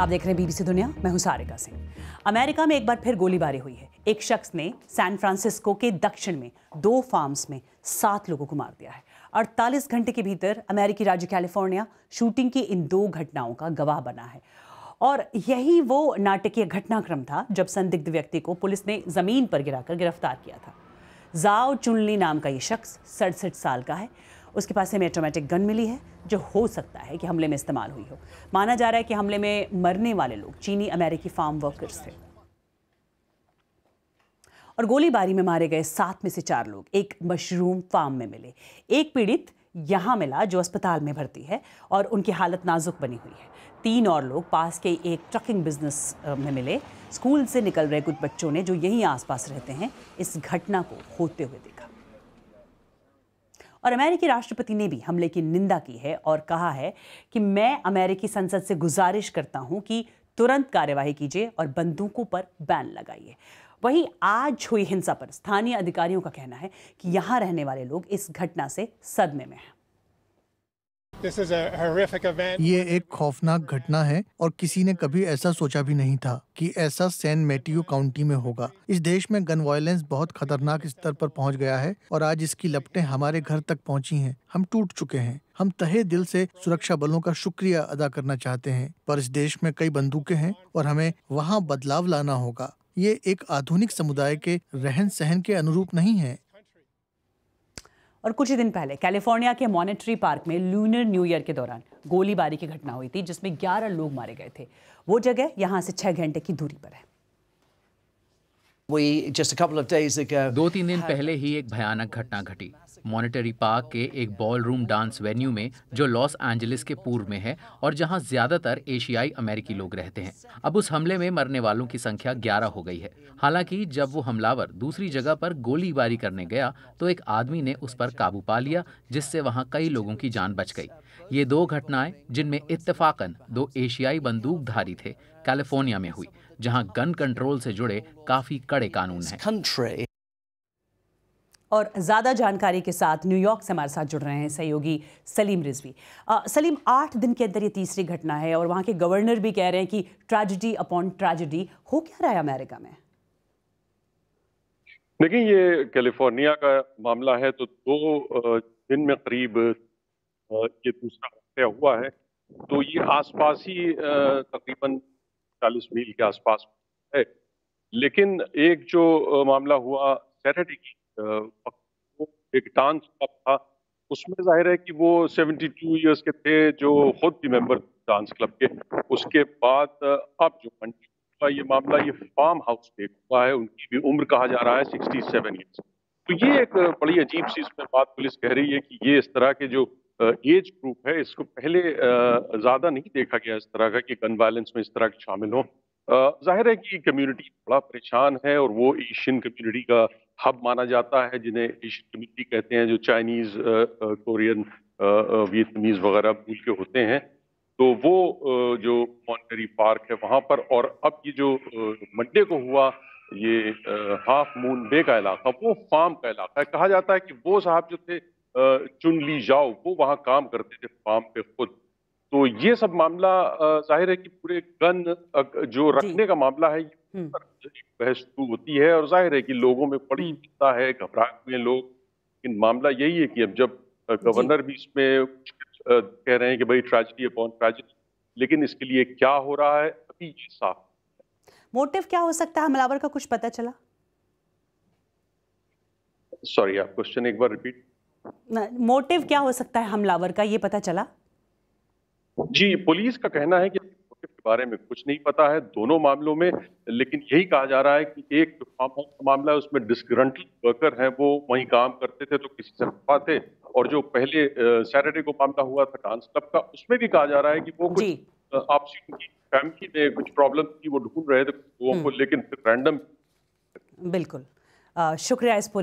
आप देख रहे हैं बीबीसी दुनिया मैं हूं सारिका सिंह अमेरिका में एक बार फिर गोलीबारी हुई है एक शख्स ने सैन फ्रांसिस्को के दक्षिण में दो फार्म्स में सात लोगों को मार दिया है 48 घंटे के भीतर अमेरिकी राज्य कैलिफोर्निया शूटिंग की इन दो घटनाओं का गवाह बना है और यही वो नाटकीय घटनाक्रम था जब संदिग्ध व्यक्ति को पुलिस ने ज़मीन पर गिराकर गिरफ्तार किया था जाओ चुनली नाम का ये शख्स सड़सठ साल का है उसके पास हमें ऑटोमेटिक गन मिली है जो हो सकता है कि हमले में इस्तेमाल हुई हो माना जा रहा है कि हमले में मरने वाले लोग चीनी अमेरिकी फार्म वर्कर्स थे और गोलीबारी में मारे गए सात में से चार लोग एक मशरूम फार्म में मिले एक पीड़ित यहाँ मिला जो अस्पताल में भर्ती है और उनकी हालत नाजुक बनी हुई है तीन और लोग पास के एक ट्रकिंग बिजनेस में मिले स्कूल से निकल रहे कुछ बच्चों ने जो यहीं आसपास रहते हैं इस घटना को होते हुए देखा और अमेरिकी राष्ट्रपति ने भी हमले की निंदा की है और कहा है कि मैं अमेरिकी संसद से गुजारिश करता हूं कि तुरंत कार्यवाही कीजिए और बंदूकों पर बैन लगाइए वहीं आज हुई हिंसा पर स्थानीय अधिकारियों का कहना है कि यहां रहने वाले लोग इस घटना से सदमे में हैं ये एक खौफनाक घटना है और किसी ने कभी ऐसा सोचा भी नहीं था कि ऐसा सैन मेटियो काउंटी में होगा इस देश में गन वायलेंस बहुत खतरनाक स्तर पर पहुंच गया है और आज इसकी लपटें हमारे घर तक पहुंची हैं हम टूट चुके हैं हम तहे दिल से सुरक्षा बलों का शुक्रिया अदा करना चाहते हैं पर इस देश में कई बंदूकें हैं और हमें वहाँ बदलाव लाना होगा ये एक आधुनिक समुदाय के रहन सहन के अनुरूप नहीं है और कुछ ही दिन पहले कैलिफोर्निया के मॉनेटरी पार्क में लूनर न्यू ईयर के दौरान गोलीबारी की घटना हुई थी जिसमें 11 लोग मारे गए थे वो जगह यहाँ से छः घंटे की दूरी पर है दो तीन दिन पहले ही एक भयानक घटना घटी मॉनिटरी पार्क के एक बॉल रूम डांस वेन्यू में जो लॉस एंजलिस के पूर्व में है और जहां ज्यादातर एशियाई अमेरिकी लोग रहते हैं अब उस हमले में मरने वालों की संख्या 11 हो गई है हालांकि जब वो हमलावर दूसरी जगह पर गोलीबारी करने गया तो एक आदमी ने उस पर काबू पा लिया जिससे वहाँ कई लोगों की जान बच गई ये दो घटनाएं जिनमें इतफाकन दो एशियाई बंदूकधारी थे कैलिफोर्निया में हुई जहां गन कंट्रोल से जुड़े काफी कड़े कानून हैं और ज़्यादा जानकारी के साथ न्यूयॉर्क से हमारे साथ जुड़ रहे हैं सहयोगी सलीम रिजवी आ, सलीम आठ दिन के अंदर ये तीसरी घटना है और वहां के गवर्नर भी कह रहे हैं कि ट्रेजिडी अपॉन ट्रेजिडी हो क्या रहा है अमेरिका में देखिए ये कैलिफोर्निया का मामला है तो दो दिन में करीब ये दूसरा हत्या हुआ है तो ये आसपास ही तकरीबन चालीस मील के आसपास है लेकिन एक जो मामला हुआ सैटरडे की एक डांस क्लब था उसमें जाहिर है कि वो 72 ईयर्स के थे जो खुद भी मेंबर डांस क्लब के उसके बाद अब जो मंडी का ये मामला ये फार्म हाउस पे हुआ है उनकी भी उम्र कहा जा रहा है 67 इयर्स तो ये एक बड़ी अजीब सी इसमें बात पुलिस कह रही है कि ये इस तरह के जो एज ग्रुप है इसको पहले ज़्यादा नहीं देखा गया इस तरह का कि गन वायलेंस में इस तरह के शामिल हों जाहिर है कि कम्युनिटी बड़ा परेशान है और वो एशियन कम्युनिटी का हब माना जाता है जिन्हें एशियन कम्युनिटी कहते हैं जो चाइनीज़ कोरियन वियतमीज़ वगैरह भूल के होते हैं तो वो जो मॉन्टरी पार्क है वहाँ पर और अब ये जो मंडे को हुआ ये हाफ मून बे का इलाका वो फार्म का इलाका है कहा जाता है कि वो साहब जो थे चुन ली जाओ वो वहाँ काम करते थे फार्म पे खुद तो ये सब मामला जाहिर है कि पूरे गन जो रखने का मामला है हम्म। बहस तो होती है और जाहिर है कि लोगों में पड़ी हम्म। चिंता है घबराहट में लोग लेकिन मामला यही है कि अब जब गवर्नर भी इसमें कह रहे हैं कि भाई ट्रेजिडी अपॉन ट्रेजिडी लेकिन इसके लिए क्या हो रहा है अभी ये साफ मोटिव क्या हो सकता है हमलावर का कुछ पता चला सॉरी आप क्वेश्चन एक बार रिपीट मोटिव क्या हो सकता है हमलावर का ये पता चला जी पुलिस का कहना है कि के बारे में कुछ नहीं पता है दोनों मामलों में लेकिन यही कहा जा रहा है कि एक फार्म हाउस का मामला है उसमें डिस्ग्रंटल वर्कर हैं वो वहीं काम करते थे तो किसी से खफा थे और जो पहले सैटरडे को मामला हुआ था डांस क्लब का उसमें भी कहा जा रहा है कि वो कुछ आपसी उनकी फैमिली में कुछ प्रॉब्लम थी वो ढूंढ रहे थे लोगों को हम्म। लेकिन रैंडम बिल्कुल शुक्रिया इस पूरी